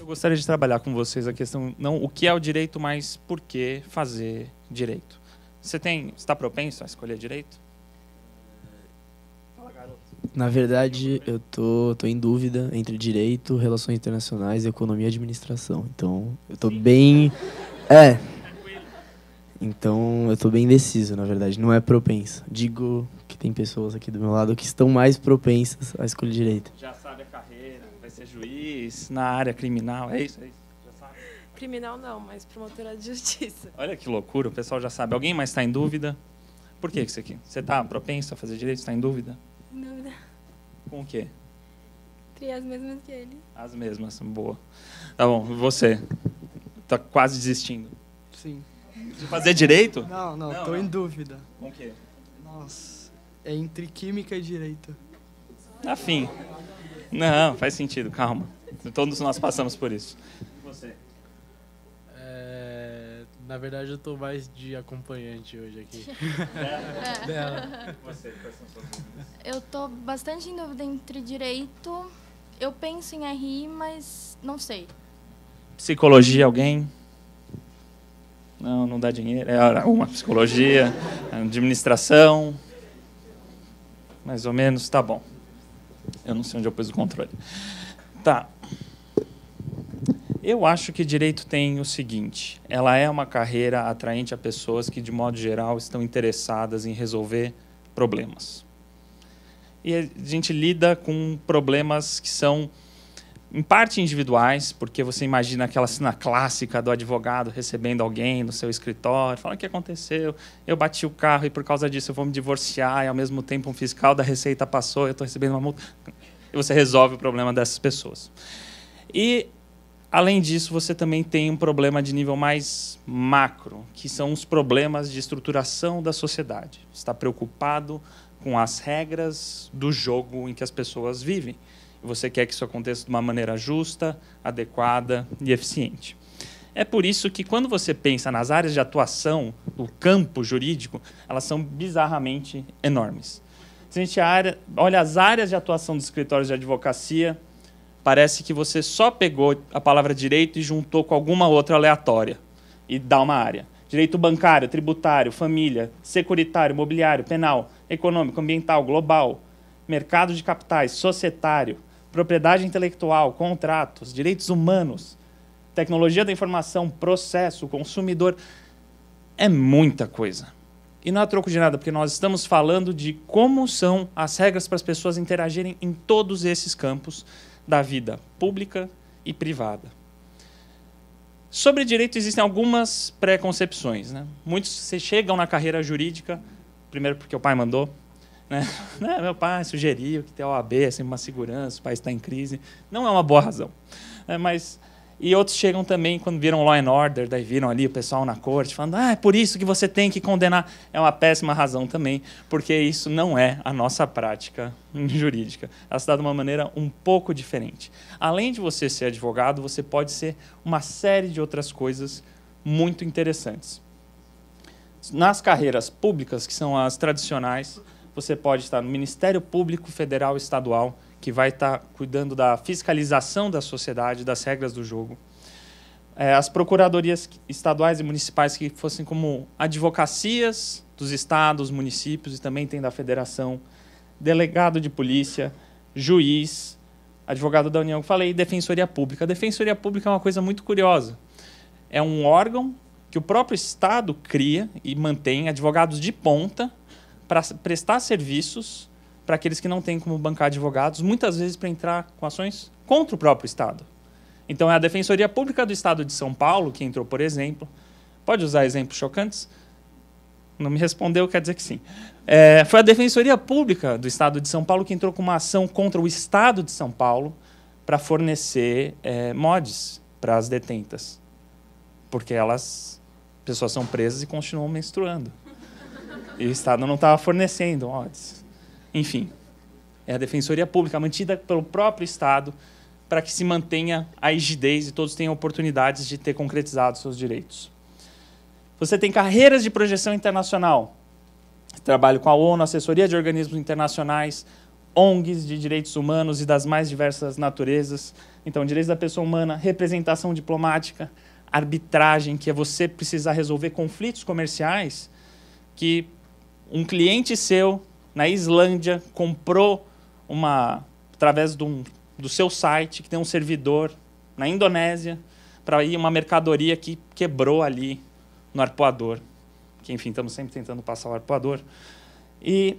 Eu gostaria de trabalhar com vocês a questão não o que é o direito, mas por que fazer direito. Você tem está propenso a escolher direito? Na verdade, eu tô, tô em dúvida entre direito, relações internacionais, economia e administração. Então, eu tô bem. É, então eu estou bem indeciso, na verdade. Não é propenso. Digo que tem pessoas aqui do meu lado que estão mais propensas à escolha direito. Já sabe a carreira, vai ser juiz, na área criminal, é isso? É isso? Criminal não, mas promotora de justiça. Olha que loucura, o pessoal já sabe. Alguém mais está em dúvida? Por que isso aqui? Você está propenso a fazer direito? Está em dúvida? Em dúvida. Com o quê? Cria as mesmas que ele. As mesmas, boa. Tá bom, você? Está quase desistindo. Sim. De fazer direito? Não, não, não tô não. em dúvida. Com o quê? Nossa, é entre química e direito. Afim. Não, faz sentido, calma. Todos nós passamos por isso. Você? É, na verdade, eu tô mais de acompanhante hoje aqui. Dela? Dela. Você, Eu tô bastante em dúvida entre direito. Eu penso em RI, mas não sei. Psicologia, alguém? Não, não dá dinheiro. Era é, uma psicologia, administração. Mais ou menos, tá bom. Eu não sei onde eu pus o controle. Tá. Eu acho que direito tem o seguinte: ela é uma carreira atraente a pessoas que, de modo geral, estão interessadas em resolver problemas. E a gente lida com problemas que são em parte individuais, porque você imagina aquela cena clássica do advogado recebendo alguém no seu escritório, falando o que aconteceu, eu bati o carro e por causa disso eu vou me divorciar, e ao mesmo tempo um fiscal da Receita passou, eu estou recebendo uma multa. E você resolve o problema dessas pessoas. E, além disso, você também tem um problema de nível mais macro, que são os problemas de estruturação da sociedade. Está preocupado com as regras do jogo em que as pessoas vivem. Você quer que isso aconteça de uma maneira justa, adequada e eficiente. É por isso que, quando você pensa nas áreas de atuação do campo jurídico, elas são bizarramente enormes. Se a gente olha as áreas de atuação dos escritórios de advocacia, parece que você só pegou a palavra direito e juntou com alguma outra aleatória e dá uma área. Direito bancário, tributário, família, securitário, imobiliário, penal, econômico, ambiental, global, mercado de capitais, societário, propriedade intelectual, contratos, direitos humanos, tecnologia da informação, processo, consumidor. É muita coisa. E não é troco de nada, porque nós estamos falando de como são as regras para as pessoas interagirem em todos esses campos da vida pública e privada. Sobre direito existem algumas preconcepções, né? Muitos chegam na carreira jurídica, primeiro porque o pai mandou, né? né? Meu pai sugeriu que ter OAB é assim, sempre uma segurança, o país está em crise. Não é uma boa razão. É, mas e outros chegam também quando viram Law and Order, daí viram ali o pessoal na corte falando: "Ah, é por isso que você tem que condenar". É uma péssima razão também, porque isso não é a nossa prática jurídica. Ela se dá de uma maneira um pouco diferente. Além de você ser advogado, você pode ser uma série de outras coisas muito interessantes. Nas carreiras públicas, que são as tradicionais, você pode estar no Ministério Público Federal Estadual, que vai estar cuidando da fiscalização da sociedade, das regras do jogo. É, as procuradorias estaduais e municipais que fossem como advocacias dos estados, municípios e também tem da federação, delegado de polícia, juiz, advogado da União, falei, defensoria pública. A defensoria pública é uma coisa muito curiosa. É um órgão que o próprio Estado cria e mantém advogados de ponta para prestar serviços para aqueles que não têm como bancar advogados, muitas vezes para entrar com ações contra o próprio Estado. Então, é a Defensoria Pública do Estado de São Paulo que entrou, por exemplo. Pode usar exemplos chocantes? Não me respondeu, quer dizer que sim. É, foi a Defensoria Pública do Estado de São Paulo que entrou com uma ação contra o Estado de São Paulo para fornecer é, mods para as detentas. Porque elas, pessoas são presas e continuam menstruando. E o Estado não estava fornecendo odds. Enfim, é a Defensoria Pública, mantida pelo próprio Estado, para que se mantenha a rigidez e todos tenham oportunidades de ter concretizado seus direitos. Você tem carreiras de projeção internacional. Trabalho com a ONU, assessoria de organismos internacionais, ONGs de direitos humanos e das mais diversas naturezas. Então, direitos da pessoa humana, representação diplomática, arbitragem, que é você precisar resolver conflitos comerciais que um cliente seu na Islândia comprou uma através de um, do seu site que tem um servidor na Indonésia para ir uma mercadoria que quebrou ali no arpoador. Que enfim, estamos sempre tentando passar o arpoador. E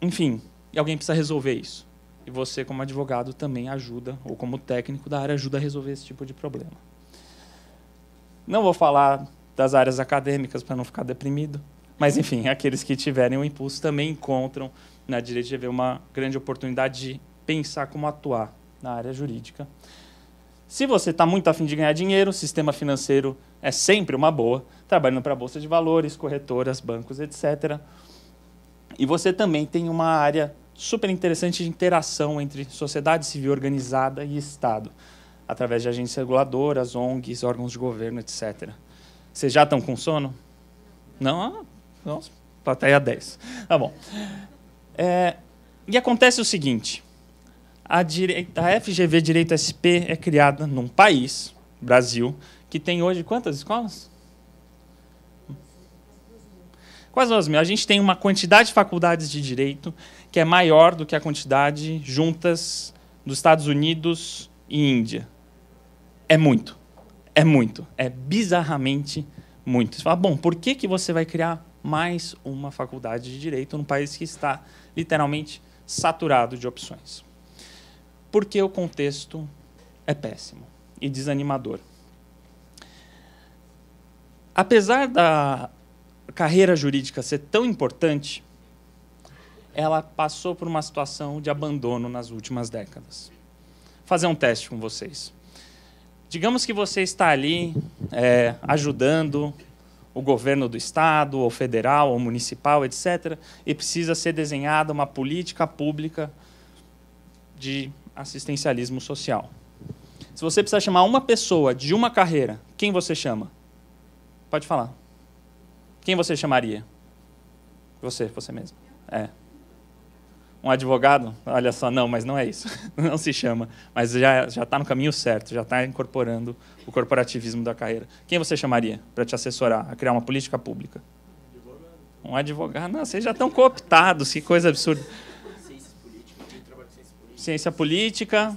enfim, alguém precisa resolver isso. E você como advogado também ajuda ou como técnico da área ajuda a resolver esse tipo de problema. Não vou falar das áreas acadêmicas para não ficar deprimido mas, enfim, aqueles que tiverem o impulso também encontram na direita haver uma grande oportunidade de pensar como atuar na área jurídica. Se você está muito afim de ganhar dinheiro, o sistema financeiro é sempre uma boa, trabalhando para bolsa de valores, corretoras, bancos, etc. E você também tem uma área super interessante de interação entre sociedade civil organizada e Estado, através de agências reguladoras, ONGs, órgãos de governo, etc. Vocês já estão com sono? Não? Ah, nossa, plateia 10. É tá bom. É, e acontece o seguinte: a, direita, a FGV Direito SP é criada num país, Brasil, que tem hoje quantas escolas? Quase duas mil. A gente tem uma quantidade de faculdades de direito que é maior do que a quantidade juntas dos Estados Unidos e Índia. É muito. É muito. É bizarramente muito. Você fala, bom, por que, que você vai criar mais uma faculdade de direito num país que está literalmente saturado de opções. Porque o contexto é péssimo e desanimador. Apesar da carreira jurídica ser tão importante, ela passou por uma situação de abandono nas últimas décadas. Vou fazer um teste com vocês. Digamos que você está ali é, ajudando o governo do estado, ou federal, ou municipal, etc. E precisa ser desenhada uma política pública de assistencialismo social. Se você precisar chamar uma pessoa de uma carreira, quem você chama? Pode falar. Quem você chamaria? Você, você mesmo. É um advogado, olha só, não, mas não é isso, não se chama, mas já já está no caminho certo, já está incorporando o corporativismo da carreira. Quem você chamaria para te assessorar a criar uma política pública? Advogado. Um advogado, não, vocês já estão cooptados, que coisa absurda. ciência política. Ciência né? política.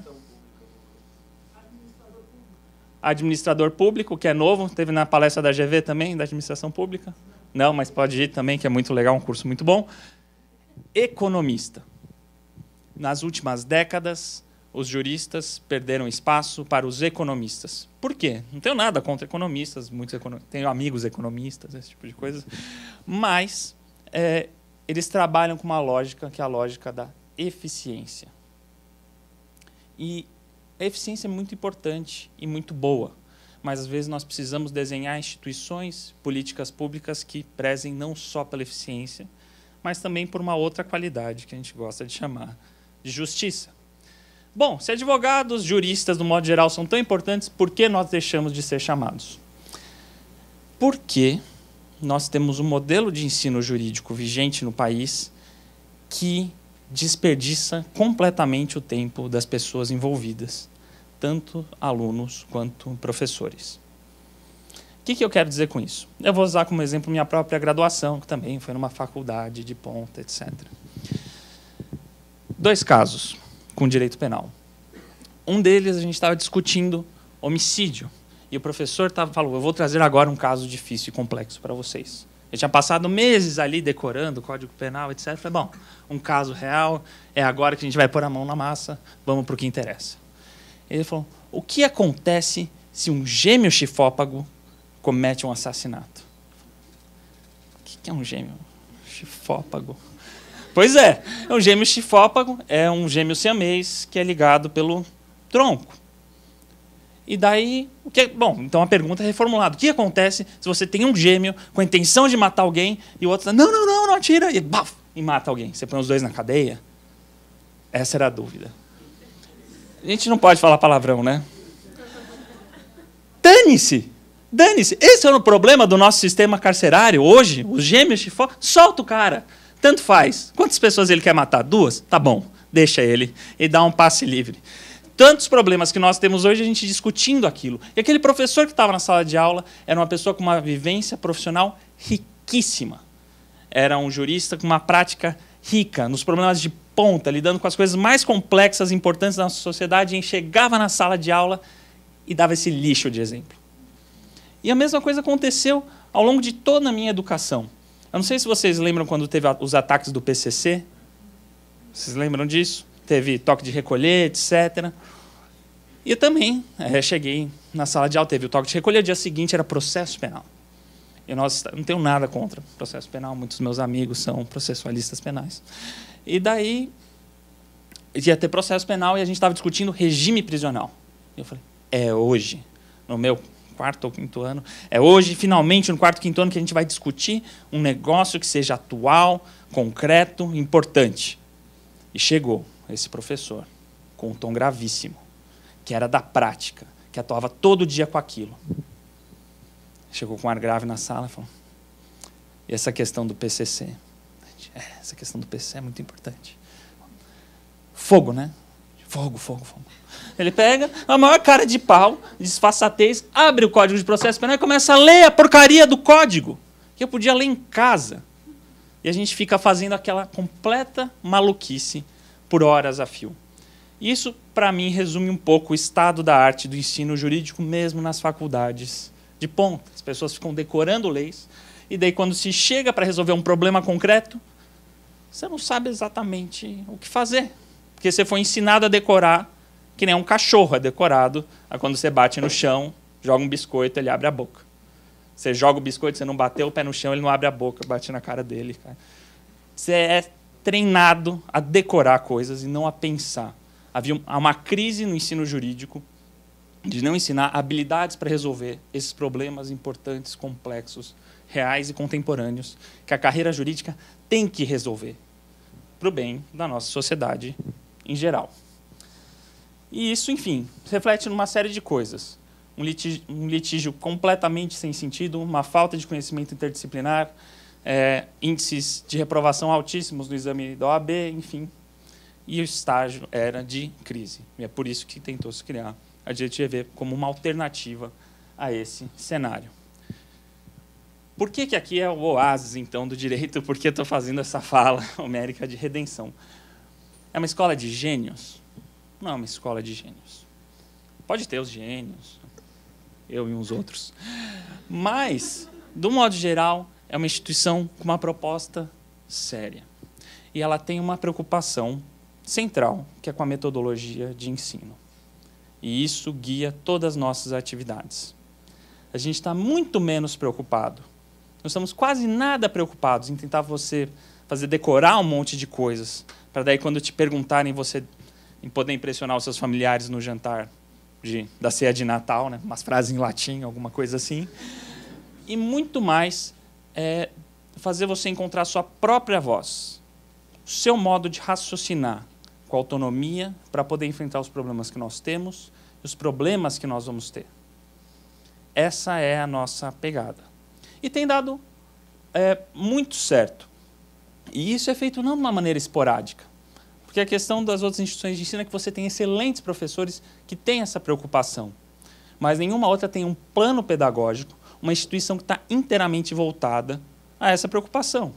Administrador público, que é novo, teve na palestra da GV também, da administração pública. Não, mas pode ir também, que é muito legal, um curso muito bom. Economista nas últimas décadas, os juristas perderam espaço para os economistas. Por quê? Não tenho nada contra economistas, muitos econo... tenho amigos economistas, esse tipo de coisa, mas é, eles trabalham com uma lógica que é a lógica da eficiência. E a eficiência é muito importante e muito boa, mas às vezes nós precisamos desenhar instituições, políticas públicas que prezem não só pela eficiência, mas também por uma outra qualidade que a gente gosta de chamar de justiça. Bom, se advogados, juristas, no modo geral, são tão importantes, por que nós deixamos de ser chamados? Porque nós temos um modelo de ensino jurídico vigente no país que desperdiça completamente o tempo das pessoas envolvidas, tanto alunos quanto professores. O que, que eu quero dizer com isso? Eu vou usar como exemplo minha própria graduação, que também foi numa faculdade de ponta, etc dois casos com direito penal. Um deles a gente estava discutindo homicídio. E o professor tava, falou: Eu vou trazer agora um caso difícil e complexo para vocês. Eu tinha passado meses ali decorando o Código Penal, etc. Eu falei, bom, um caso real, é agora que a gente vai pôr a mão na massa, vamos para o que interessa. Ele falou: O que acontece se um gêmeo chifópago comete um assassinato? O que é um gêmeo chifópago? Pois é. É um gêmeo chifópago, é um gêmeo siamês que é ligado pelo tronco. E daí, o que, é, bom, então a pergunta é reformulada. O que acontece se você tem um gêmeo com a intenção de matar alguém e o outro está, não, não, não, não atira, e, baf, e mata alguém? Você põe os dois na cadeia? Essa era a dúvida. A gente não pode falar palavrão, né? Dane-se! Dane-se! Esse é o problema do nosso sistema carcerário hoje, os gêmeos chifó, solta o cara. Tanto faz. Quantas pessoas ele quer matar? Duas? Tá bom, deixa ele e dá um passe livre. Tantos problemas que nós temos hoje, a gente discutindo aquilo. E aquele professor que estava na sala de aula era uma pessoa com uma vivência profissional riquíssima. Era um jurista com uma prática rica, nos problemas de ponta, lidando com as coisas mais complexas e importantes da nossa sociedade, e chegava na sala de aula e dava esse lixo de exemplo. E a mesma coisa aconteceu ao longo de toda a minha educação. Eu não sei se vocês lembram quando teve os ataques do PCC. Vocês lembram disso? Teve toque de recolher, etc. E também é, cheguei na sala de aula, teve o toque de recolher, dia seguinte era processo penal. E nós não tenho nada contra processo penal, muitos meus amigos são processualistas penais. E daí ia ter processo penal e a gente estava discutindo regime prisional. E eu falei, é hoje. No meu quarto ou quinto ano. É hoje, finalmente, no quarto ou quinto ano, que a gente vai discutir um negócio que seja atual, concreto, importante. E chegou esse professor com um tom gravíssimo, que era da prática, que atuava todo dia com aquilo. Chegou com um ar grave na sala e falou: e essa questão do PCC? É, essa questão do PCC é muito importante. Fogo, né? Fogo, fogo, fogo. Ele pega a maior cara de pau, disfarçatez, abre o código de processo penal e começa a ler a porcaria do código, que eu podia ler em casa. E a gente fica fazendo aquela completa maluquice por horas a fio. Isso, para mim, resume um pouco o estado da arte do ensino jurídico, mesmo nas faculdades de ponta. As pessoas ficam decorando leis, e daí, quando se chega para resolver um problema concreto, você não sabe exatamente o que fazer, porque você foi ensinado a decorar que nem um cachorro é decorado a quando você bate no chão, joga um biscoito, ele abre a boca. Você joga o biscoito, você não bateu o pé no chão, ele não abre a boca, bate na cara dele. Cara. Você é treinado a decorar coisas e não a pensar. Havia uma crise no ensino jurídico de não ensinar habilidades para resolver esses problemas importantes, complexos, reais e contemporâneos que a carreira jurídica tem que resolver para o bem da nossa sociedade em geral. E isso, enfim, reflete numa série de coisas. Um litígio, um litígio completamente sem sentido, uma falta de conhecimento interdisciplinar, é, índices de reprovação altíssimos no exame da OAB, enfim. E o estágio era de crise. E é por isso que tentou se criar a DGTV como uma alternativa a esse cenário. Por que, que aqui é o oásis, então, do direito? Por que estou fazendo essa fala homérica de redenção? É uma escola de gênios? não é uma escola de gênios. Pode ter os gênios, eu e uns outros. Mas, do modo geral, é uma instituição com uma proposta séria. E ela tem uma preocupação central, que é com a metodologia de ensino. E isso guia todas as nossas atividades. A gente está muito menos preocupado. Nós estamos quase nada preocupados em tentar você fazer decorar um monte de coisas, para daí quando te perguntarem você em poder impressionar os seus familiares no jantar de, da ceia de Natal, né? umas frases em latim, alguma coisa assim. E muito mais é fazer você encontrar sua própria voz, o seu modo de raciocinar com autonomia para poder enfrentar os problemas que nós temos e os problemas que nós vamos ter. Essa é a nossa pegada. E tem dado é, muito certo. E isso é feito não de uma maneira esporádica. Porque a questão das outras instituições de ensino é que você tem excelentes professores que têm essa preocupação. Mas nenhuma outra tem um plano pedagógico, uma instituição que está inteiramente voltada a essa preocupação.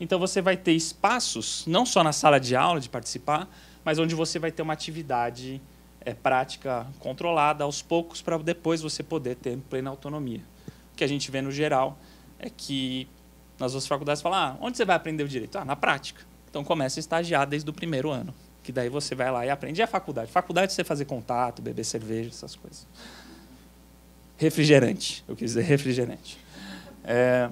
Então você vai ter espaços, não só na sala de aula de participar, mas onde você vai ter uma atividade é, prática controlada aos poucos para depois você poder ter plena autonomia. O que a gente vê no geral é que nas outras faculdades falam, ah, onde você vai aprender o direito? Ah, na prática. Então começa a estagiar desde o primeiro ano, que daí você vai lá e aprende. E a faculdade? Faculdade é você fazer contato, beber cerveja, essas coisas. Refrigerante, eu quis dizer refrigerante. É,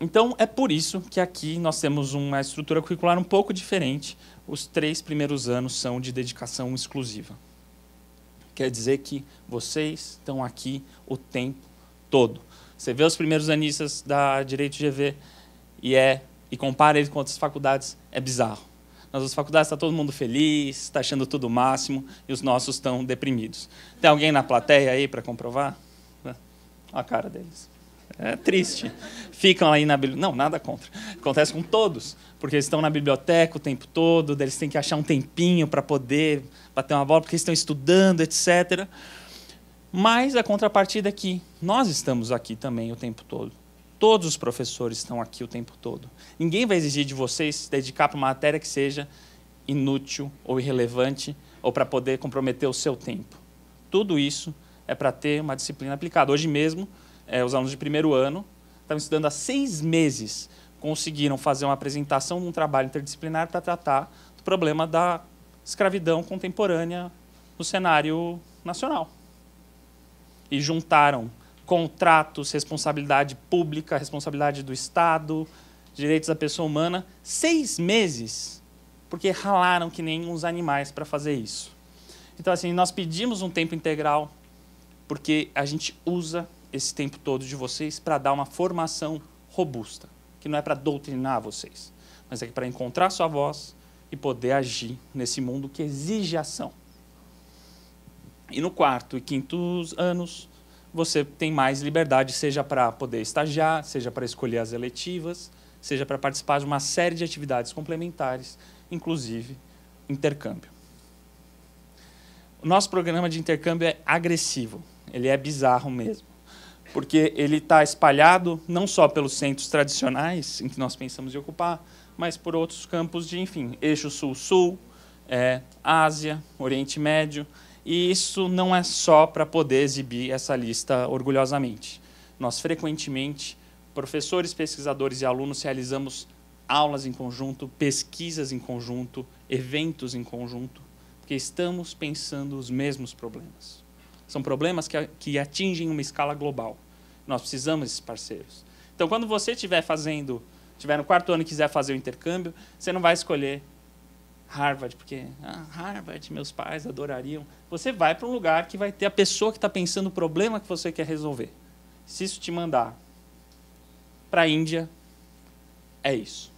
então é por isso que aqui nós temos uma estrutura curricular um pouco diferente. Os três primeiros anos são de dedicação exclusiva. Quer dizer que vocês estão aqui o tempo todo. Você vê os primeiros anistas da Direito GV e é e compara ele com outras faculdades, é bizarro. Nas outras faculdades está todo mundo feliz, está achando tudo o máximo, e os nossos estão deprimidos. Tem alguém na plateia aí para comprovar? Né? Olha a cara deles. É triste. Ficam aí na biblioteca. Não, nada contra. Acontece com todos, porque eles estão na biblioteca o tempo todo, eles têm que achar um tempinho para poder bater uma bola, porque eles estão estudando, etc. Mas a contrapartida é que nós estamos aqui também o tempo todo. Todos os professores estão aqui o tempo todo. Ninguém vai exigir de vocês se dedicar para uma matéria que seja inútil ou irrelevante ou para poder comprometer o seu tempo. Tudo isso é para ter uma disciplina aplicada. Hoje mesmo, eh, os alunos de primeiro ano estavam estudando há seis meses, conseguiram fazer uma apresentação de um trabalho interdisciplinar para tratar do problema da escravidão contemporânea no cenário nacional. E juntaram contratos, responsabilidade pública, responsabilidade do Estado, direitos da pessoa humana, seis meses, porque ralaram que nem uns animais para fazer isso. Então, assim, nós pedimos um tempo integral, porque a gente usa esse tempo todo de vocês para dar uma formação robusta, que não é para doutrinar vocês, mas é para encontrar sua voz e poder agir nesse mundo que exige ação. E no quarto e quinto anos, você tem mais liberdade, seja para poder estagiar, seja para escolher as eletivas, seja para participar de uma série de atividades complementares, inclusive intercâmbio. O nosso programa de intercâmbio é agressivo, ele é bizarro mesmo, porque ele está espalhado não só pelos centros tradicionais em que nós pensamos em ocupar, mas por outros campos de, enfim, eixo sul-sul, é, Ásia, Oriente Médio, e isso não é só para poder exibir essa lista orgulhosamente. Nós frequentemente, professores, pesquisadores e alunos, realizamos aulas em conjunto, pesquisas em conjunto, eventos em conjunto, porque estamos pensando os mesmos problemas. São problemas que, atingem uma escala global. Nós precisamos desses parceiros. Então, quando você estiver fazendo, estiver no quarto ano e quiser fazer o intercâmbio, você não vai escolher Harvard, porque ah, Harvard, meus pais adorariam. Você vai para um lugar que vai ter a pessoa que está pensando o problema que você quer resolver. Se isso te mandar para a Índia, é isso.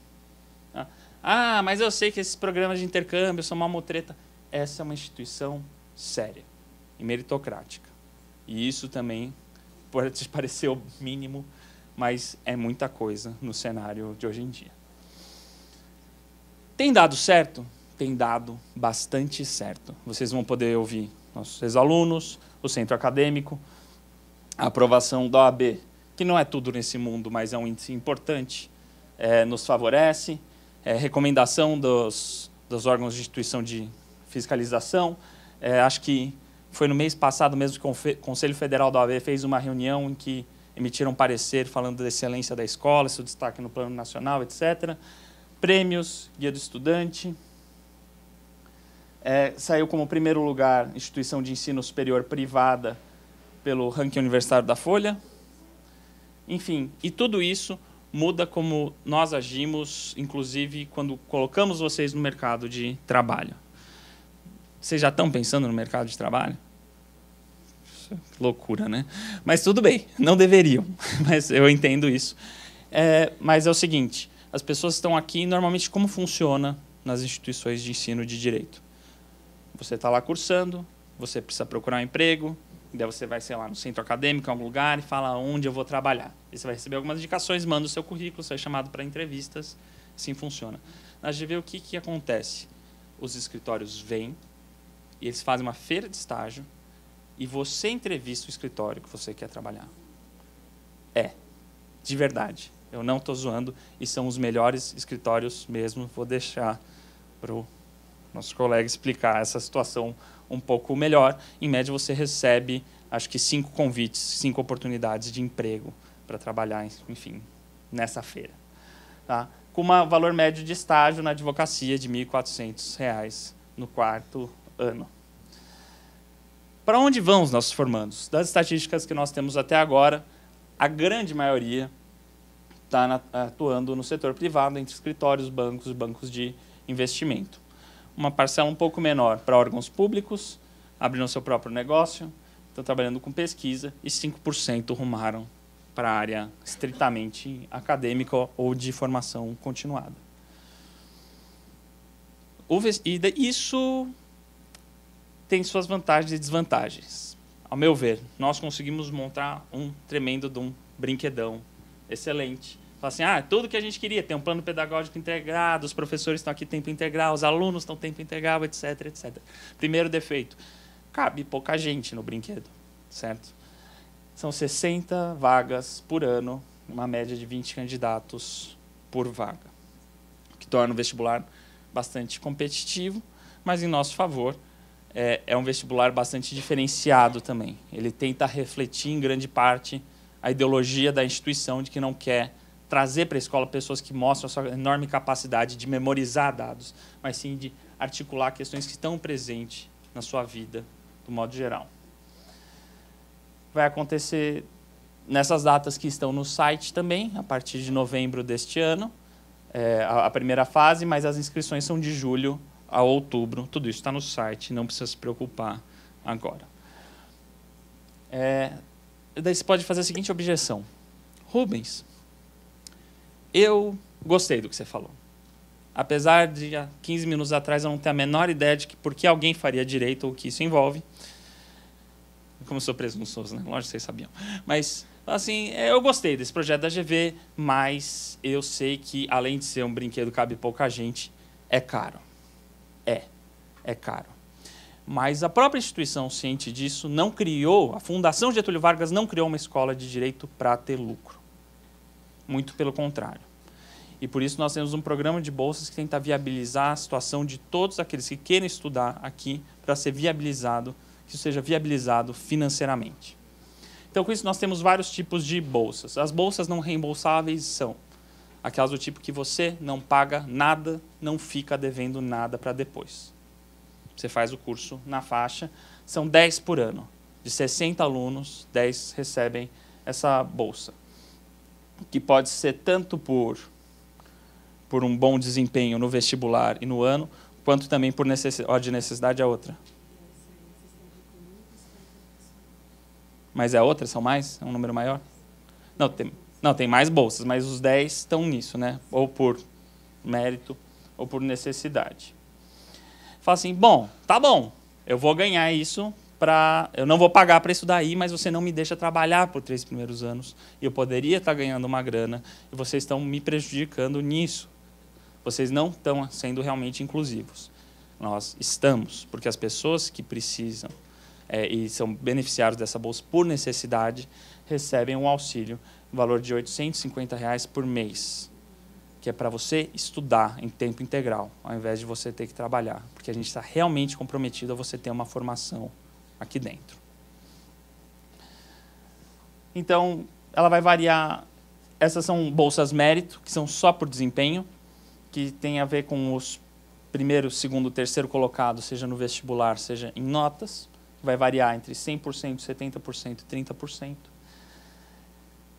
Tá? Ah, mas eu sei que esses programas de intercâmbio são uma motreta. Essa é uma instituição séria e meritocrática. E isso também pode te parecer o mínimo, mas é muita coisa no cenário de hoje em dia. Tem dado certo? tem dado bastante certo. Vocês vão poder ouvir nossos ex-alunos, o centro acadêmico, a aprovação da OAB, que não é tudo nesse mundo, mas é um índice importante, é, nos favorece, é, recomendação dos, dos órgãos de instituição de fiscalização. É, acho que foi no mês passado mesmo que o Conselho Federal da OAB fez uma reunião em que emitiram parecer falando da excelência da escola, seu destaque no plano nacional, etc. Prêmios, guia do estudante, é, saiu como primeiro lugar instituição de ensino superior privada pelo ranking universitário da Folha. Enfim, e tudo isso muda como nós agimos, inclusive quando colocamos vocês no mercado de trabalho. Vocês já estão pensando no mercado de trabalho? Loucura, né? Mas tudo bem, não deveriam, mas eu entendo isso. É, mas é o seguinte: as pessoas estão aqui normalmente como funciona nas instituições de ensino de direito. Você está lá cursando, você precisa procurar um emprego, daí você vai, sei lá, no centro acadêmico, em algum lugar, e fala onde eu vou trabalhar. E você vai receber algumas indicações, manda o seu currículo, você é chamado para entrevistas, assim funciona. Na GV, o que, que acontece? Os escritórios vêm e eles fazem uma feira de estágio e você entrevista o escritório que você quer trabalhar. É, de verdade. Eu não estou zoando e são os melhores escritórios mesmo. Vou deixar para o nosso colega explicar essa situação um pouco melhor. Em média, você recebe, acho que, cinco convites, cinco oportunidades de emprego para trabalhar, enfim, nessa feira. Tá? Com um valor médio de estágio na advocacia de R$ 1.400 no quarto ano. Para onde vão os nossos formandos? Das estatísticas que nós temos até agora, a grande maioria está atuando no setor privado, entre escritórios, bancos e bancos de investimento uma parcela um pouco menor para órgãos públicos, abriram seu próprio negócio, estão trabalhando com pesquisa, e 5% rumaram para a área estritamente acadêmica ou de formação continuada. E isso tem suas vantagens e desvantagens. Ao meu ver, nós conseguimos montar um tremendo de um brinquedão excelente, Fala assim, ah, tudo que a gente queria, tem um plano pedagógico integrado, os professores estão aqui tempo integral, os alunos estão tempo integral, etc, etc. Primeiro defeito, cabe pouca gente no brinquedo, certo? São 60 vagas por ano, uma média de 20 candidatos por vaga, o que torna o vestibular bastante competitivo, mas em nosso favor, é, é um vestibular bastante diferenciado também. Ele tenta refletir em grande parte a ideologia da instituição de que não quer trazer para a escola pessoas que mostram a sua enorme capacidade de memorizar dados, mas sim de articular questões que estão presentes na sua vida, do modo geral. Vai acontecer nessas datas que estão no site também, a partir de novembro deste ano, é, a, primeira fase, mas as inscrições são de julho a outubro. Tudo isso está no site, não precisa se preocupar agora. É, daí você pode fazer a seguinte objeção. Rubens, eu gostei do que você falou. Apesar de há 15 minutos atrás eu não ter a menor ideia de que por que alguém faria direito ou o que isso envolve. Como eu sou presunçoso, né? Lógico que vocês sabiam. Mas, assim, eu gostei desse projeto da GV, mas eu sei que, além de ser um brinquedo cabe pouca gente, é caro. É, é caro. Mas a própria instituição, ciente disso, não criou, a Fundação Getúlio Vargas não criou uma escola de direito para ter lucro muito pelo contrário. E por isso nós temos um programa de bolsas que tenta viabilizar a situação de todos aqueles que querem estudar aqui para ser viabilizado, que seja viabilizado financeiramente. Então, com isso, nós temos vários tipos de bolsas. As bolsas não reembolsáveis são aquelas do tipo que você não paga nada, não fica devendo nada para depois. Você faz o curso na faixa, são 10 por ano. De 60 alunos, 10 recebem essa bolsa que pode ser tanto por, por um bom desempenho no vestibular e no ano, quanto também por necessidade. Ó, de necessidade é outra. Mas é outra? São mais? É um número maior? Não, tem, não, tem mais bolsas, mas os 10 estão nisso, né? Ou por mérito ou por necessidade. Fala assim, bom, tá bom, eu vou ganhar isso para eu não vou pagar para isso daí, mas você não me deixa trabalhar por três primeiros anos. Eu poderia estar tá ganhando uma grana e vocês estão me prejudicando nisso. Vocês não estão sendo realmente inclusivos. Nós estamos, porque as pessoas que precisam é, e são beneficiários dessa bolsa por necessidade recebem um auxílio no valor de R$ 850 reais por mês, que é para você estudar em tempo integral, ao invés de você ter que trabalhar, porque a gente está realmente comprometido a você ter uma formação aqui dentro. Então, ela vai variar. Essas são bolsas mérito, que são só por desempenho, que tem a ver com os primeiro, segundo, terceiro colocado, seja no vestibular, seja em notas, vai variar entre 100%, 70% e 30%,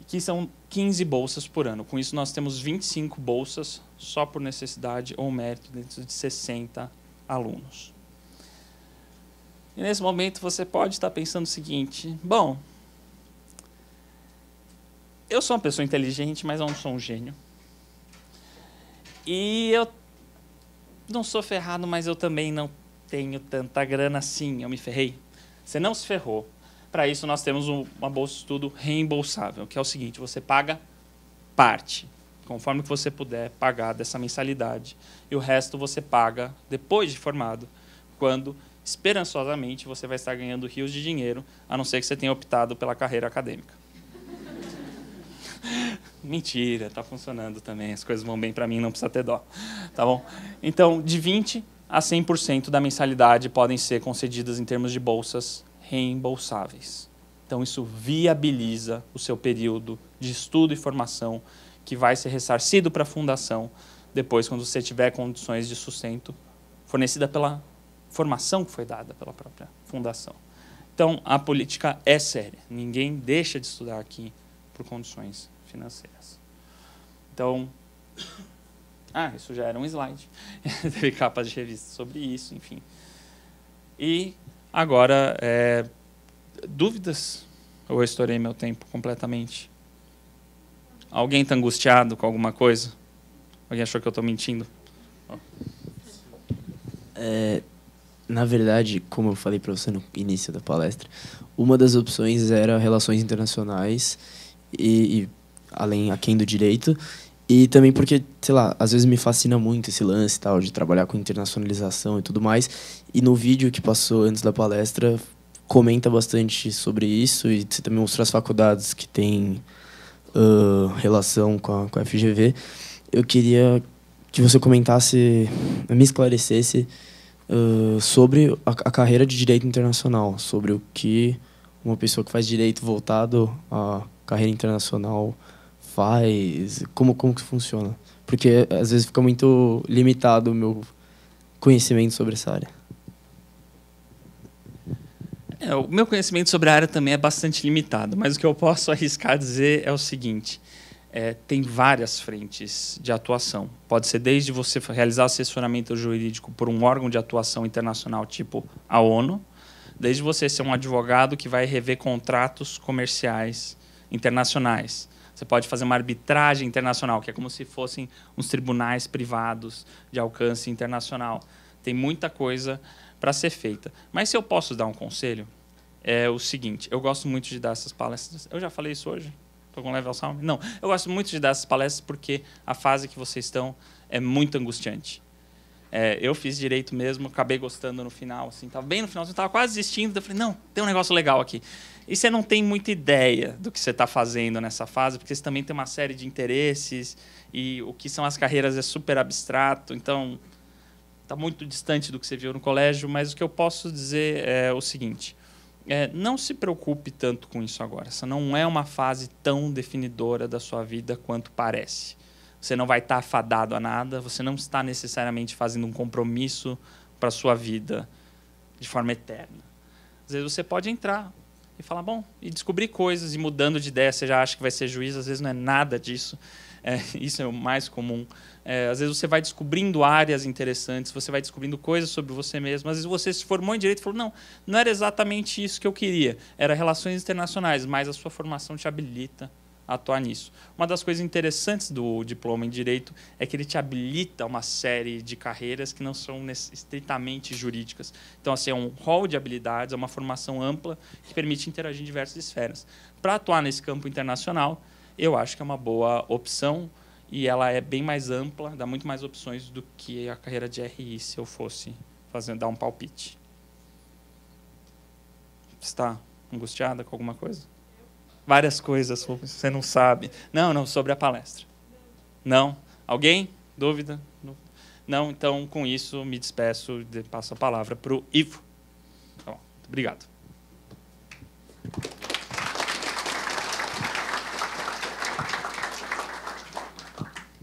que são 15 bolsas por ano. Com isso, nós temos 25 bolsas só por necessidade ou mérito dentro de 60 alunos. E nesse momento você pode estar pensando o seguinte: bom, eu sou uma pessoa inteligente, mas eu não sou um gênio. E eu não sou ferrado, mas eu também não tenho tanta grana assim, eu me ferrei. Você não se ferrou. Para isso, nós temos uma bolsa de estudo reembolsável, que é o seguinte: você paga parte, conforme que você puder pagar dessa mensalidade, e o resto você paga depois de formado, quando esperançosamente você vai estar ganhando rios de dinheiro, a não ser que você tenha optado pela carreira acadêmica. Mentira, está funcionando também. As coisas vão bem para mim, não precisa ter dó. Tá bom? Então, de 20 a 100% da mensalidade podem ser concedidas em termos de bolsas reembolsáveis. Então, isso viabiliza o seu período de estudo e formação, que vai ser ressarcido para a fundação depois, quando você tiver condições de sustento fornecida pela formação que foi dada pela própria fundação. Então, a política é séria. Ninguém deixa de estudar aqui por condições financeiras. Então, ah, isso já era um slide. Teve capas de revista sobre isso, enfim. E agora, é... dúvidas? Ou eu estourei meu tempo completamente? Alguém está angustiado com alguma coisa? Alguém achou que eu estou mentindo? Oh. É, na verdade, como eu falei para você no início da palestra, uma das opções era relações internacionais e, e além do direito e também porque, sei lá, às vezes me fascina muito esse lance tal de trabalhar com internacionalização e tudo mais. E no vídeo que passou antes da palestra, comenta bastante sobre isso e você também mostrou as faculdades que têm uh, relação com a, com a FGV. Eu queria que você comentasse, me esclarecesse sobre a, a, carreira de direito internacional, sobre o que uma pessoa que faz direito voltado à carreira internacional faz, como, como que funciona. Porque às vezes fica muito limitado o meu conhecimento sobre essa área. É, o meu conhecimento sobre a área também é bastante limitado, mas o que eu posso arriscar dizer é o seguinte: é, tem várias frentes de atuação. Pode ser desde você realizar assessoramento jurídico por um órgão de atuação internacional, tipo a ONU, desde você ser um advogado que vai rever contratos comerciais internacionais. Você pode fazer uma arbitragem internacional, que é como se fossem uns tribunais privados de alcance internacional. Tem muita coisa para ser feita. Mas se eu posso dar um conselho, é o seguinte: eu gosto muito de dar essas palestras. Eu já falei isso hoje? Estou com level Alzheimer? Não. Eu gosto muito de dar essas palestras porque a fase que vocês estão é muito angustiante. É, eu fiz direito mesmo, acabei gostando no final, assim, tava bem no final, você tava quase desistindo, eu falei, não, tem um negócio legal aqui. E você não tem muita ideia do que você está fazendo nessa fase, porque você também tem uma série de interesses e o que são as carreiras é super abstrato, então tá muito distante do que você viu no colégio, mas o que eu posso dizer é o seguinte, é, não se preocupe tanto com isso agora. Essa não é uma fase tão definidora da sua vida quanto parece. Você não vai estar afadado a nada, você não está necessariamente fazendo um compromisso para a sua vida de forma eterna. Às vezes você pode entrar e falar, bom, e descobrir coisas, e mudando de ideia, você já acha que vai ser juiz, às vezes não é nada disso. É, isso é o mais comum é, às vezes você vai descobrindo áreas interessantes, você vai descobrindo coisas sobre você mesmo. Às vezes você se formou em direito e falou: não, não era exatamente isso que eu queria. Era relações internacionais, mas a sua formação te habilita a atuar nisso. Uma das coisas interessantes do diploma em direito é que ele te habilita a uma série de carreiras que não são estritamente jurídicas. Então, assim, é um rol de habilidades, é uma formação ampla que permite interagir em diversas esferas. Para atuar nesse campo internacional, eu acho que é uma boa opção e ela é bem mais ampla, dá muito mais opções do que a carreira de RI se eu fosse fazer, dar um palpite. Está angustiada com alguma coisa? Várias coisas, você não sabe. Não, não, sobre a palestra. Não? Alguém? Dúvida? Não, então com isso me despeço e passo a palavra para o Ivo. Tá obrigado.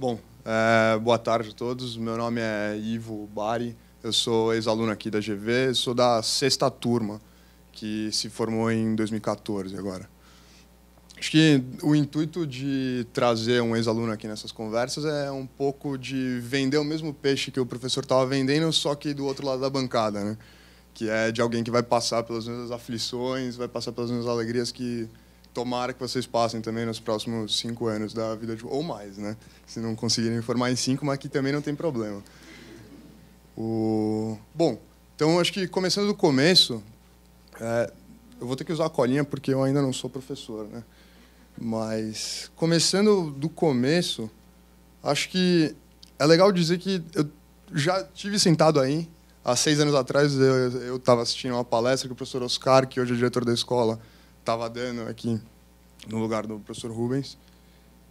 Bom, é, boa tarde a todos. Meu nome é Ivo Bari, eu sou ex-aluno aqui da GV, sou da sexta turma, que se formou em 2014 agora. Acho que o intuito de trazer um ex-aluno aqui nessas conversas é um pouco de vender o mesmo peixe que o professor estava vendendo, só que do outro lado da bancada, né? Que é de alguém que vai passar pelas mesmas aflições, vai passar pelas mesmas alegrias que tomara que vocês passem também nos próximos cinco anos da vida de ou mais, né? Se não conseguirem formar em cinco, mas aqui também não tem problema. O... Bom, então acho que começando do começo, é, eu vou ter que usar a colinha porque eu ainda não sou professor, né? Mas começando do começo, acho que é legal dizer que eu já tive sentado aí há seis anos atrás. Eu estava assistindo uma palestra que o professor Oscar, que hoje é diretor da escola, estava dando aqui no lugar do professor Rubens.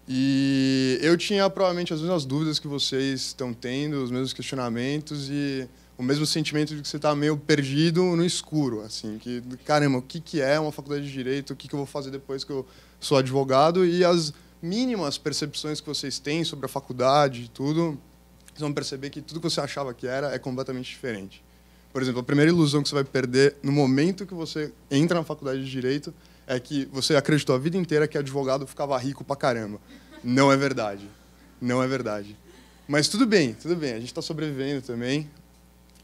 E eu tinha provavelmente as mesmas dúvidas que vocês estão tendo, os mesmos questionamentos e o mesmo sentimento de que você está meio perdido no escuro, assim, que caramba, o que que é uma faculdade de direito, o que que eu vou fazer depois que eu sou advogado e as mínimas percepções que vocês têm sobre a faculdade e tudo, vocês vão perceber que tudo que você achava que era é completamente diferente. Por exemplo, a primeira ilusão que você vai perder no momento que você entra na faculdade de direito é que você acreditou a vida inteira que advogado ficava rico pra caramba. Não é verdade. Não é verdade. Mas tudo bem, tudo bem. A gente está sobrevivendo também.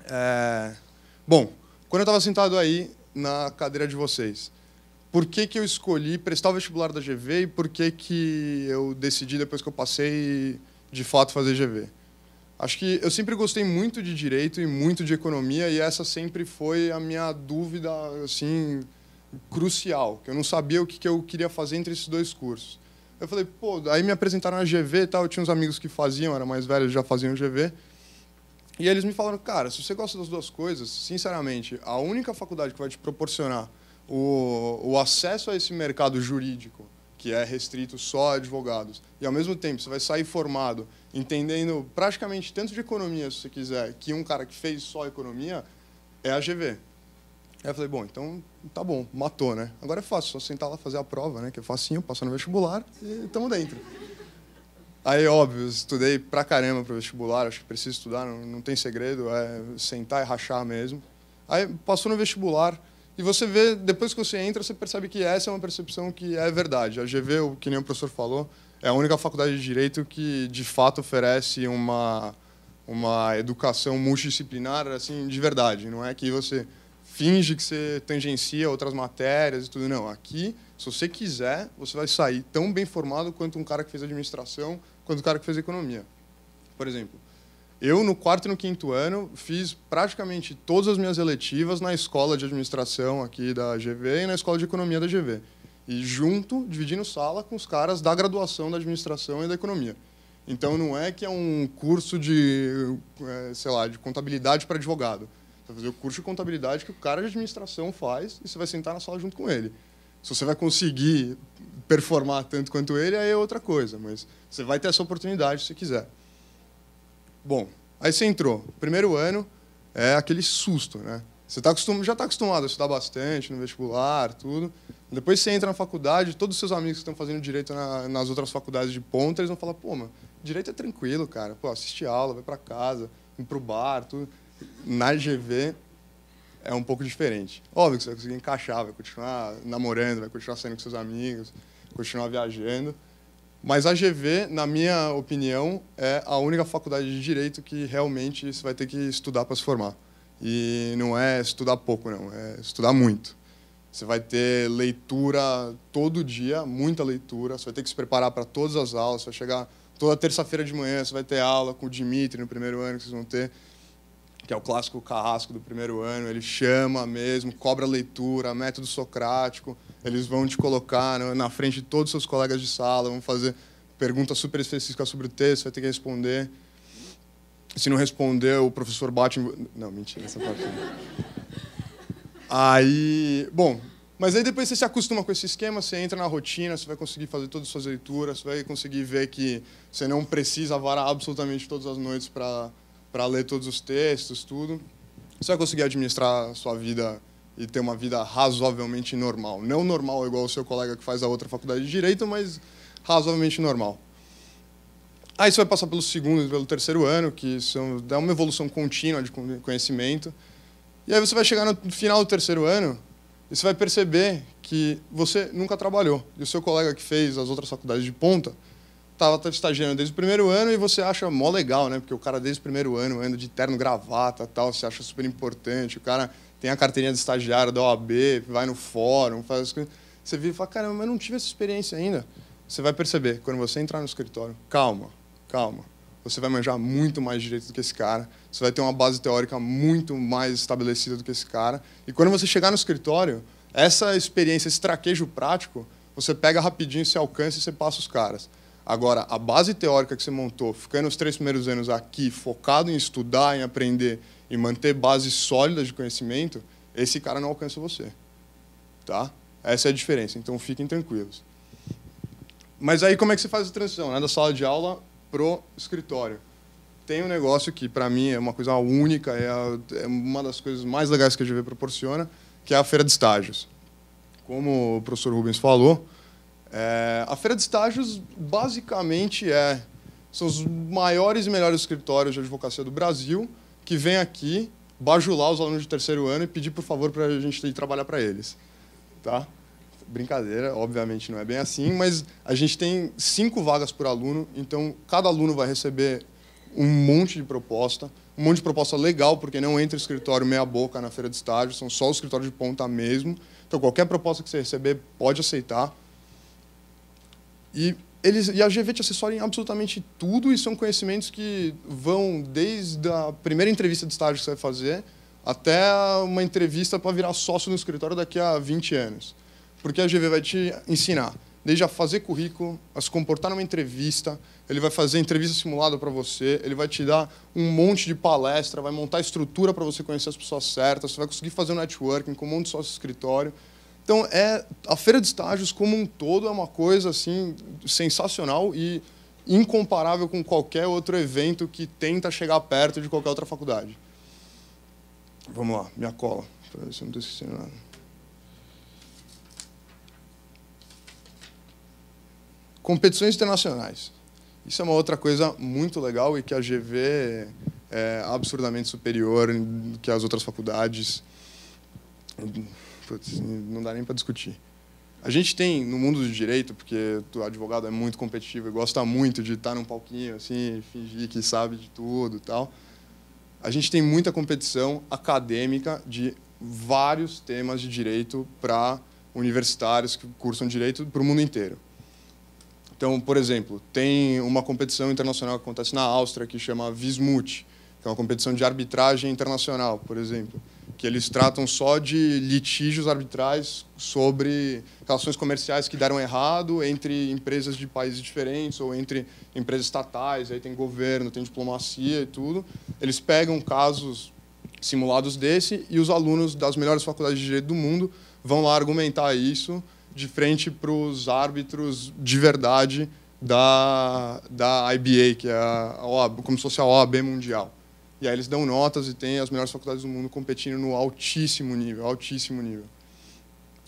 É... Bom, quando eu estava sentado aí na cadeira de vocês, por que, que eu escolhi prestar o vestibular da GV e por que, que eu decidi, depois que eu passei, de fato fazer GV? Acho que eu sempre gostei muito de direito e muito de economia e essa sempre foi a minha dúvida assim crucial, que eu não sabia o que, eu queria fazer entre esses dois cursos. Eu falei, pô, aí me apresentaram a GV tal, eu tinha uns amigos que faziam, era mais velhos, já faziam GV. E eles me falaram, cara, se você gosta das duas coisas, sinceramente, a única faculdade que vai te proporcionar o, o acesso a esse mercado jurídico que é restrito só a advogados, e ao mesmo tempo você vai sair formado, entendendo praticamente tanto de economia, se você quiser, que um cara que fez só economia, é a GV. Aí eu falei, bom, então tá bom, matou, né? Agora é fácil, só sentar lá fazer a prova, né? Que é facinho, passar no vestibular e estamos dentro. Aí, óbvio, estudei pra caramba pro vestibular, acho que preciso estudar, não, não tem segredo, é sentar e rachar mesmo. Aí passou no vestibular, e você vê, depois que você entra, você percebe que essa é uma percepção que é verdade. A GV, o que nem o professor falou, é a única faculdade de direito que de fato oferece uma uma educação multidisciplinar assim de verdade. Não é que você finge que você tangencia outras matérias e tudo não. Aqui, se você quiser, você vai sair tão bem formado quanto um cara que fez administração, quanto um cara que fez economia. Por exemplo, eu, no quarto e no quinto ano, fiz praticamente todas as minhas eletivas na escola de administração aqui da GV e na escola de economia da GV. E junto, dividindo sala com os caras da graduação da administração e da economia. Então não é que é um curso de, é, sei lá, de contabilidade para advogado. Você vai fazer o curso de contabilidade que o cara de administração faz e você vai sentar na sala junto com ele. Se você vai conseguir performar tanto quanto ele, aí é outra coisa, mas você vai ter essa oportunidade se quiser. Bom, aí você entrou. Primeiro ano é aquele susto, né? Você tá acostum... já está acostumado a estudar bastante no vestibular, tudo. Depois você entra na faculdade, todos os seus amigos que estão fazendo direito na... nas outras faculdades de ponta, eles vão falar, pô, mano, direito é tranquilo, cara. Pô, assiste aula, vai para casa, ir pro bar, tudo. Na GV é um pouco diferente. Óbvio que você vai conseguir encaixar, vai continuar namorando, vai continuar saindo com seus amigos, continuar viajando. Mas a GV, na minha opinião, é a única faculdade de direito que realmente você vai ter que estudar para se formar. E não é estudar pouco, não, é estudar muito. Você vai ter leitura todo dia, muita leitura, você vai ter que se preparar para todas as aulas, você vai chegar toda terça-feira de manhã, você vai ter aula com o Dimitri no primeiro ano que vocês vão ter, que é o clássico carrasco do primeiro ano, ele chama mesmo, cobra leitura, método socrático. Eles vão te colocar na frente de todos os seus colegas de sala, vão fazer perguntas super específicas sobre o texto, vai ter que responder. Se não responder, o professor bate Não, mentira, essa parte. aí, bom, mas aí depois você se acostuma com esse esquema, você entra na rotina, você vai conseguir fazer todas as suas leituras, você vai conseguir ver que você não precisa varar absolutamente todas as noites para ler todos os textos, tudo. Você vai conseguir administrar a sua vida e ter uma vida razoavelmente normal. Não normal igual o seu colega que faz a outra faculdade de direito, mas razoavelmente normal. Aí você vai passar pelo segundo e pelo terceiro ano, que são, dá uma evolução contínua de conhecimento. E aí você vai chegar no final do terceiro ano e você vai perceber que você nunca trabalhou. E o seu colega que fez as outras faculdades de ponta estava estagiando desde o primeiro ano e você acha mó legal, né? Porque o cara desde o primeiro ano anda de terno, gravata tal, você acha super importante. O cara tem a carteirinha de estagiário da OAB, vai no fórum, faz as coisas. Você vive e fala, caramba, mas não tive essa experiência ainda. Você vai perceber, quando você entrar no escritório, calma, calma. Você vai manjar muito mais direito do que esse cara, você vai ter uma base teórica muito mais estabelecida do que esse cara. E quando você chegar no escritório, essa experiência, esse traquejo prático, você pega rapidinho, você alcança e você passa os caras. Agora, a base teórica que você montou, ficando os três primeiros anos aqui focado em estudar, em aprender e manter bases sólidas de conhecimento, esse cara não alcança você. Tá? Essa é a diferença, então fiquem tranquilos. Mas aí como é que você faz a transição né? da sala de aula pro escritório? Tem um negócio que, para mim, é uma coisa única, é, a, é uma das coisas mais legais que a GV proporciona, que é a feira de estágios. Como o professor Rubens falou, é, a feira de estágios basicamente é são os maiores e melhores escritórios de advocacia do Brasil, que vem aqui bajular os alunos de terceiro ano e pedir, por favor, para a gente ir trabalhar para eles. Tá? Brincadeira, obviamente não é bem assim, mas a gente tem cinco vagas por aluno, então cada aluno vai receber um monte de proposta, um monte de proposta legal, porque não entra escritório meia boca na feira de estágio, são só os escritórios de ponta mesmo. Então, qualquer proposta que você receber, pode aceitar. E eles, e a GV te assessora em absolutamente tudo e são conhecimentos que vão desde a primeira entrevista de estágio que você vai fazer até uma entrevista para virar sócio no escritório daqui a 20 anos. Porque a GV vai te ensinar desde a fazer currículo, a se comportar numa entrevista, ele vai fazer entrevista simulada para você, ele vai te dar um monte de palestra, vai montar estrutura para você conhecer as pessoas certas, você vai conseguir fazer um networking com um monte de sócio escritório. Então, é, a feira de estágios como um todo é uma coisa assim sensacional e incomparável com qualquer outro evento que tenta chegar perto de qualquer outra faculdade. Vamos lá, minha cola, para ver se eu não estou esquecendo nada. Competições internacionais. Isso é uma outra coisa muito legal e que a GV é, é absurdamente superior do que as outras faculdades putz, não dá nem para discutir. A gente tem, no mundo do direito, porque o advogado é muito competitivo e gosta muito de estar num palquinho, assim, fingir que sabe de tudo e tal, a gente tem muita competição acadêmica de vários temas de direito para universitários que cursam direito para o mundo inteiro. Então, por exemplo, tem uma competição internacional que acontece na Áustria que chama Vismut, que é uma competição de arbitragem internacional, por exemplo que eles tratam só de litígios arbitrais sobre relações comerciais que deram errado entre empresas de países diferentes ou entre empresas estatais, aí tem governo, tem diplomacia e tudo. Eles pegam casos simulados desse e os alunos das melhores faculdades de direito do mundo vão lá argumentar isso de frente para os árbitros de verdade da, da IBA, que é a OAB, como se fosse a OAB mundial. E aí eles dão notas e tem as melhores faculdades do mundo competindo no altíssimo nível, altíssimo nível.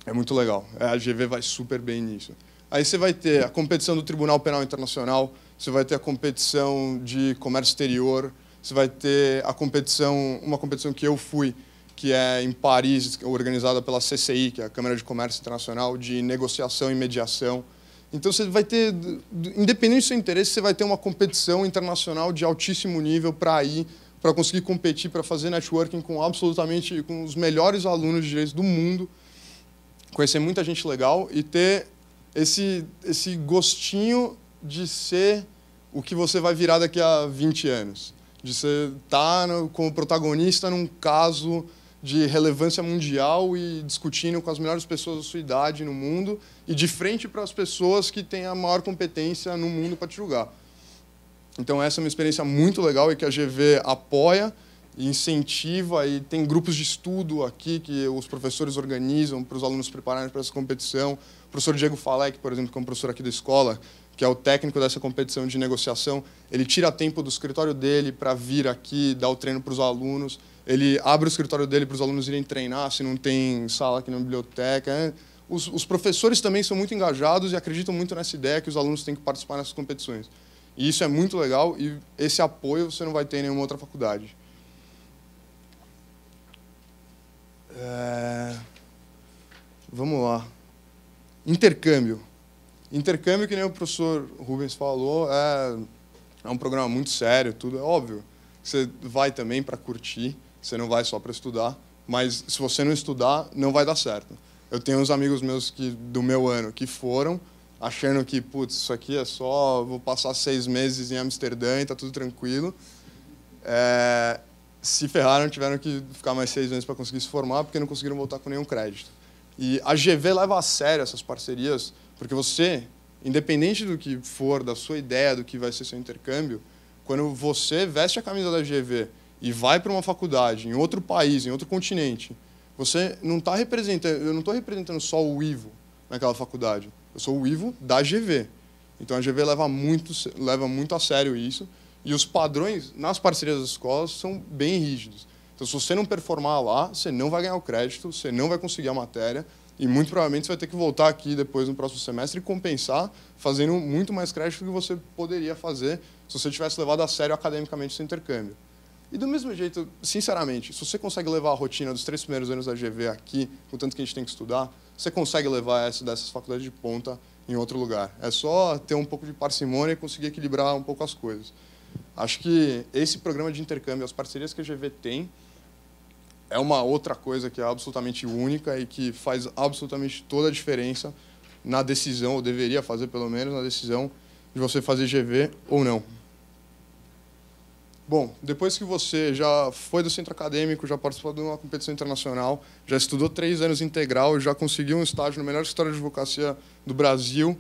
É muito legal. A GV vai super bem nisso. Aí você vai ter a competição do Tribunal Penal Internacional, você vai ter a competição de comércio exterior, você vai ter a competição, uma competição que eu fui, que é em Paris, organizada pela CCI, que é a Câmara de Comércio Internacional, de negociação e mediação. Então você vai ter, independente do seu interesse, você vai ter uma competição internacional de altíssimo nível para ir para conseguir competir, para fazer networking com absolutamente com os melhores alunos de direito do mundo, conhecer muita gente legal e ter esse, esse gostinho de ser o que você vai virar daqui a 20 anos. De tá estar como protagonista num caso de relevância mundial e discutindo com as melhores pessoas da sua idade no mundo e de frente para as pessoas que têm a maior competência no mundo para te julgar. Então essa é uma experiência muito legal e que a GV apoia incentiva e tem grupos de estudo aqui que os professores organizam para os alunos prepararem para essa competição. O professor Diego Falec, por exemplo, que é um professor aqui da escola, que é o técnico dessa competição de negociação, ele tira tempo do escritório dele para vir aqui dar o treino para os alunos. Ele abre o escritório dele para os alunos irem treinar, se não tem sala aqui na biblioteca. Né? Os, os professores também são muito engajados e acreditam muito nessa ideia que os alunos têm que participar nessas competições. E isso é muito legal e esse apoio você não vai ter em nenhuma outra faculdade. É... Vamos lá. Intercâmbio. Intercâmbio, que nem o professor Rubens falou, é, é um programa muito sério, tudo é óbvio. Você vai também para curtir, você não vai só para estudar, mas se você não estudar, não vai dar certo. Eu tenho uns amigos meus que, do meu ano que foram, achando que, putz, isso aqui é só, vou passar seis meses em Amsterdã e está tudo tranquilo. É, se ferraram, tiveram que ficar mais seis meses para conseguir se formar, porque não conseguiram voltar com nenhum crédito. E a GV leva a sério essas parcerias, porque você, independente do que for, da sua ideia, do que vai ser seu intercâmbio, quando você veste a camisa da GV e vai para uma faculdade em outro país, em outro continente, você não está representando, eu não estou representando só o Ivo naquela faculdade. Eu sou o Ivo da GV. Então a GV leva muito, leva muito a sério isso. E os padrões nas parcerias das escolas são bem rígidos. Então, se você não performar lá, você não vai ganhar o crédito, você não vai conseguir a matéria. E muito provavelmente você vai ter que voltar aqui depois no próximo semestre e compensar, fazendo muito mais crédito do que você poderia fazer se você tivesse levado a sério academicamente esse intercâmbio. E do mesmo jeito, sinceramente, se você consegue levar a rotina dos três primeiros anos da GV aqui, com tanto que a gente tem que estudar, você consegue levar essa dessas faculdades de ponta em outro lugar. É só ter um pouco de parcimônia e conseguir equilibrar um pouco as coisas. Acho que esse programa de intercâmbio, as parcerias que a GV tem, é uma outra coisa que é absolutamente única e que faz absolutamente toda a diferença na decisão, ou deveria fazer pelo menos, na decisão de você fazer GV ou não. Bom, depois que você já foi do centro acadêmico, já participou de uma competição internacional, já estudou três anos integral, já conseguiu um estágio no melhor escritório de advocacia do Brasil,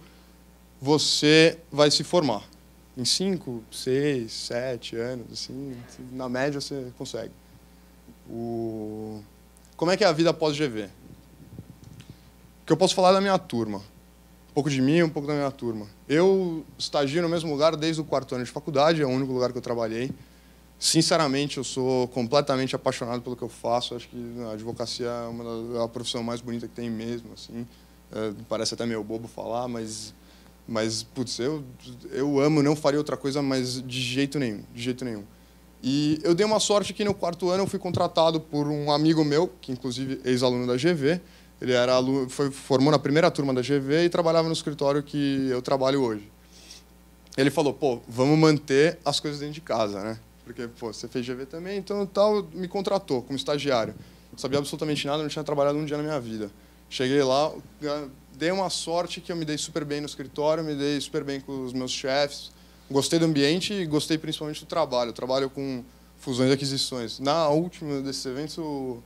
você vai se formar. Em cinco, seis, sete anos, assim, na média você consegue. O... Como é que é a vida pós-GV? O que eu posso falar é da minha turma? Um pouco de mim, um pouco da minha turma. Eu estagio no mesmo lugar desde o quarto ano de faculdade, é o único lugar que eu trabalhei. Sinceramente, eu sou completamente apaixonado pelo que eu faço. Acho que a advocacia é uma da, é a profissão mais bonita que tem mesmo. Assim, é, parece até meio bobo falar, mas mas putz, eu eu amo, não faria outra coisa, mas de jeito nenhum, de jeito nenhum. E eu dei uma sorte que no quarto ano eu fui contratado por um amigo meu, que inclusive é ex-aluno da GV. Ele era aluno, foi formou na primeira turma da GV e trabalhava no escritório que eu trabalho hoje. Ele falou: "Pô, vamos manter as coisas dentro de casa, né?" Porque, pô, você fez GV também, então tal, me contratou como estagiário. Não sabia absolutamente nada, não tinha trabalhado um dia na minha vida. Cheguei lá, dei uma sorte que eu me dei super bem no escritório, me dei super bem com os meus chefes, gostei do ambiente e gostei principalmente do trabalho. Eu trabalho com fusões e aquisições. Na última desses eventos, o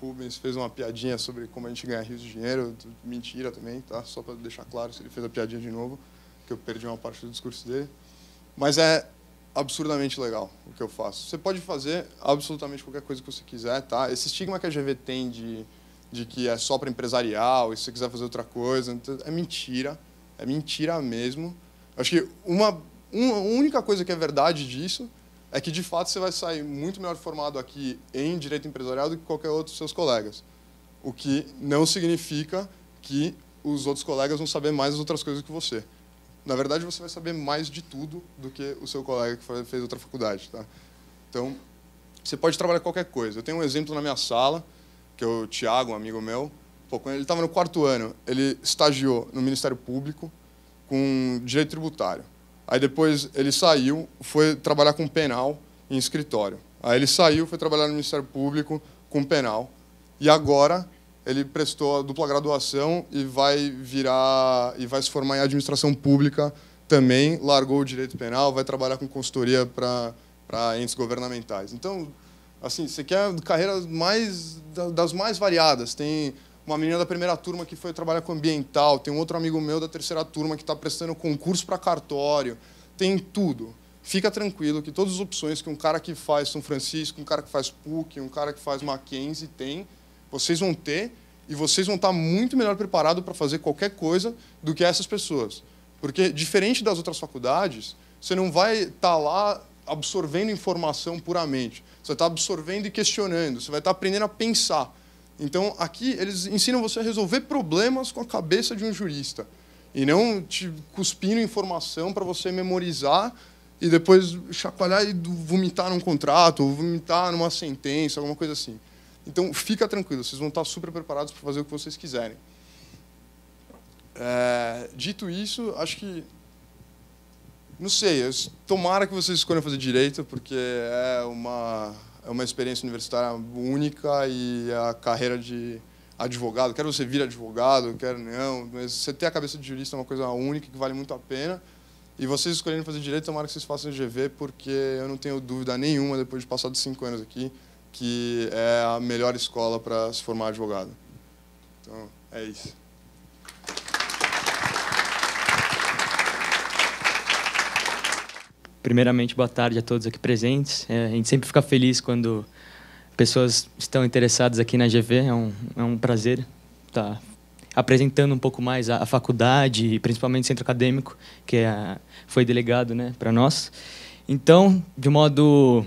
Rubens fez uma piadinha sobre como a gente ganha rios de dinheiro, mentira também, tá? Só para deixar claro se ele fez a piadinha de novo, que eu perdi uma parte do discurso dele. Mas é absurdamente legal o que eu faço. Você pode fazer absolutamente qualquer coisa que você quiser, tá? Esse estigma que a GV tem de, de que é só para empresarial, e se você quiser fazer outra coisa, é mentira. É mentira mesmo. Acho que uma, uma única coisa que é verdade disso é que, de fato, você vai sair muito melhor formado aqui em direito empresarial do que qualquer outro dos seus colegas. O que não significa que os outros colegas vão saber mais as outras coisas que você. Na verdade, você vai saber mais de tudo do que o seu colega que fez outra faculdade, tá? Então, você pode trabalhar qualquer coisa. Eu tenho um exemplo na minha sala, que é o Tiago, um amigo meu. Pô, quando ele estava no quarto ano, ele estagiou no Ministério Público com direito tributário. Aí depois ele saiu, foi trabalhar com penal em escritório. Aí ele saiu, foi trabalhar no Ministério Público com penal. E agora ele prestou a dupla graduação e vai virar e vai se formar em administração pública também, largou o direito penal, vai trabalhar com consultoria para para entes governamentais. Então, assim, você quer carreiras mais das mais variadas. Tem uma menina da primeira turma que foi trabalhar com ambiental, tem um outro amigo meu da terceira turma que está prestando concurso para cartório, tem tudo. Fica tranquilo que todas as opções que um cara que faz São Francisco, um cara que faz PUC, um cara que faz Mackenzie tem, vocês vão ter e vocês vão estar muito melhor preparados para fazer qualquer coisa do que essas pessoas. Porque, diferente das outras faculdades, você não vai estar tá lá absorvendo informação puramente. Você está absorvendo e questionando, você vai estar tá aprendendo a pensar. Então, aqui, eles ensinam você a resolver problemas com a cabeça de um jurista. E não te cuspindo informação para você memorizar e depois chacoalhar e vomitar num contrato, ou vomitar numa sentença, alguma coisa assim. Então, fica tranquilo, vocês vão estar super preparados para fazer o que vocês quiserem. É, dito isso, acho que. Não sei, eu, tomara que vocês escolham fazer direito, porque é uma, é uma experiência universitária única e é a carreira de advogado, quer você vir advogado, quer não, mas você ter a cabeça de jurista é uma coisa única que vale muito a pena. E vocês escolherem fazer direito, tomara que vocês façam o GV, porque eu não tenho dúvida nenhuma, depois de passar de cinco anos aqui, que é a melhor escola para se formar advogado. Então, é isso. Primeiramente, boa tarde a todos aqui presentes. É, a gente sempre fica feliz quando pessoas estão interessadas aqui na GV. É um, é um prazer estar tá apresentando um pouco mais a, a faculdade e principalmente o centro acadêmico, que é, foi delegado né, para nós. Então, de modo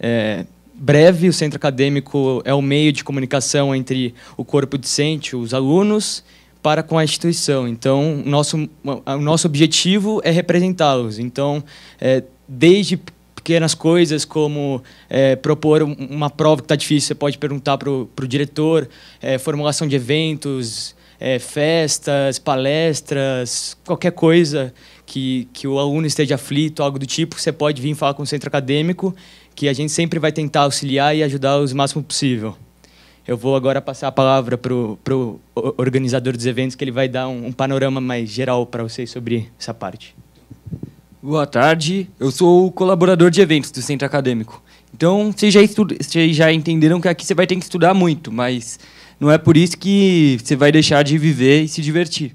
é, breve, o centro acadêmico é o meio de comunicação entre o corpo docente, os alunos, para com a instituição. Então, nosso, o nosso objetivo é representá-los. Então, é, desde pequenas coisas como é, propor uma prova que está difícil, você pode perguntar para o diretor, é, formulação de eventos, é, festas, palestras, qualquer coisa que, que o aluno esteja aflito, algo do tipo, você pode vir falar com o centro acadêmico que a gente sempre vai tentar auxiliar e ajudar o máximo possível. Eu vou agora passar a palavra para o organizador dos eventos, que ele vai dar um, um panorama mais geral para vocês sobre essa parte. Boa tarde, eu sou o colaborador de eventos do Centro Acadêmico. Então, vocês já, estu... vocês já entenderam que aqui você vai ter que estudar muito, mas não é por isso que você vai deixar de viver e se divertir.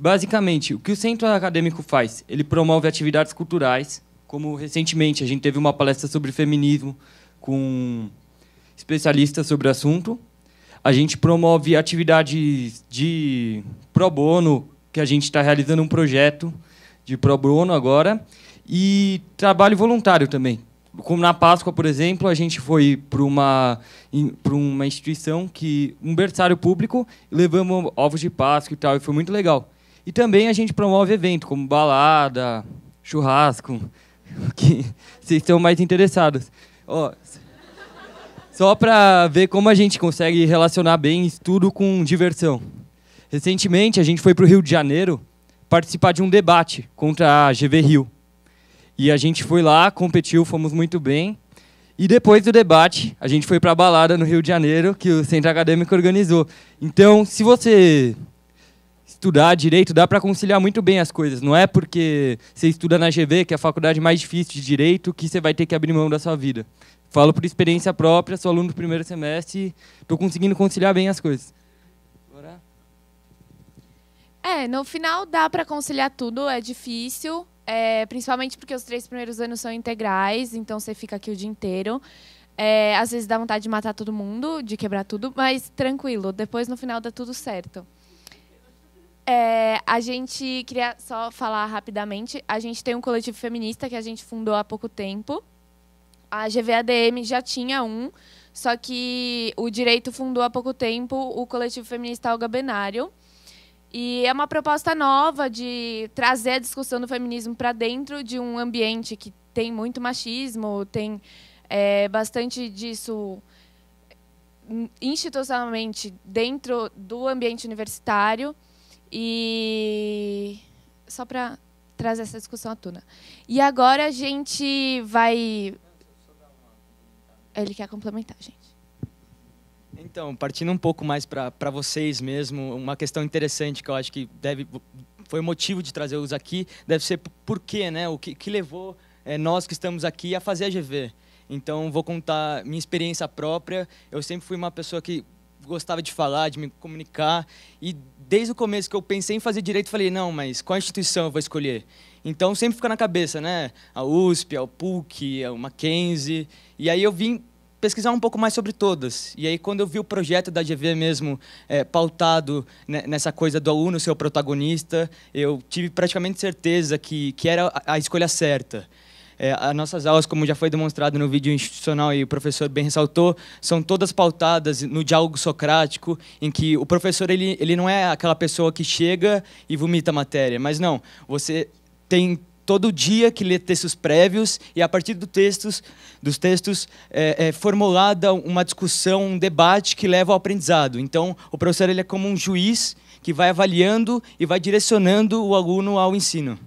Basicamente, o que o Centro Acadêmico faz? Ele promove atividades culturais, como recentemente a gente teve uma palestra sobre feminismo com especialistas sobre o assunto. A gente promove atividades de pro bono, que a gente está realizando um projeto de pro bono agora, e trabalho voluntário também. Como na Páscoa, por exemplo, a gente foi para uma, para uma instituição, que um berçário público, levamos ovos de Páscoa e tal, e foi muito legal. E também a gente promove evento, como balada, churrasco, que vocês estão mais interessados. Ó, só para ver como a gente consegue relacionar bem estudo com diversão. Recentemente, a gente foi para o Rio de Janeiro participar de um debate contra a GV Rio. E a gente foi lá, competiu, fomos muito bem. E depois do debate, a gente foi para a balada no Rio de Janeiro, que o Centro Acadêmico organizou. Então, se você estudar direito, dá para conciliar muito bem as coisas. Não é porque você estuda na GV, que é a faculdade mais difícil de direito, que você vai ter que abrir mão da sua vida. Falo por experiência própria, sou aluno do primeiro semestre, estou conseguindo conciliar bem as coisas. É, no final dá para conciliar tudo, é difícil, é, principalmente porque os três primeiros anos são integrais, então você fica aqui o dia inteiro. É, às vezes dá vontade de matar todo mundo, de quebrar tudo, mas tranquilo, depois no final dá tudo certo. É, a gente queria só falar rapidamente. A gente tem um coletivo feminista que a gente fundou há pouco tempo. A GVADM já tinha um, só que o Direito fundou há pouco tempo o coletivo feminista Olga Benário. E é uma proposta nova de trazer a discussão do feminismo para dentro de um ambiente que tem muito machismo, tem é, bastante disso hum, institucionalmente dentro do ambiente universitário. E só para trazer essa discussão à tona. E agora a gente vai. Ele quer complementar, gente. Então, partindo um pouco mais para vocês mesmo, uma questão interessante que eu acho que deve foi o motivo de trazê-los aqui, deve ser por quê, né? O que, que levou é, nós que estamos aqui a fazer a GV. Então, vou contar minha experiência própria. Eu sempre fui uma pessoa que gostava de falar, de me comunicar. E desde o começo que eu pensei em fazer direito, falei, não, mas qual instituição eu vou escolher? Então sempre fica na cabeça, né? A USP, a PUC, a Mackenzie. E aí eu vim pesquisar um pouco mais sobre todas. E aí, quando eu vi o projeto da GV mesmo é, pautado nessa coisa do aluno ser o protagonista, eu tive praticamente certeza que, que era a escolha certa. É, as nossas aulas, como já foi demonstrado no vídeo institucional e o professor bem ressaltou, são todas pautadas no diálogo socrático, em que o professor ele, ele não é aquela pessoa que chega e vomita a matéria, mas não, você tem todo dia que lê textos prévios e a partir do textos, dos textos é, é, formulada uma discussão, um debate que leva ao aprendizado. Então, o professor ele é como um juiz que vai avaliando e vai direcionando o aluno ao ensino.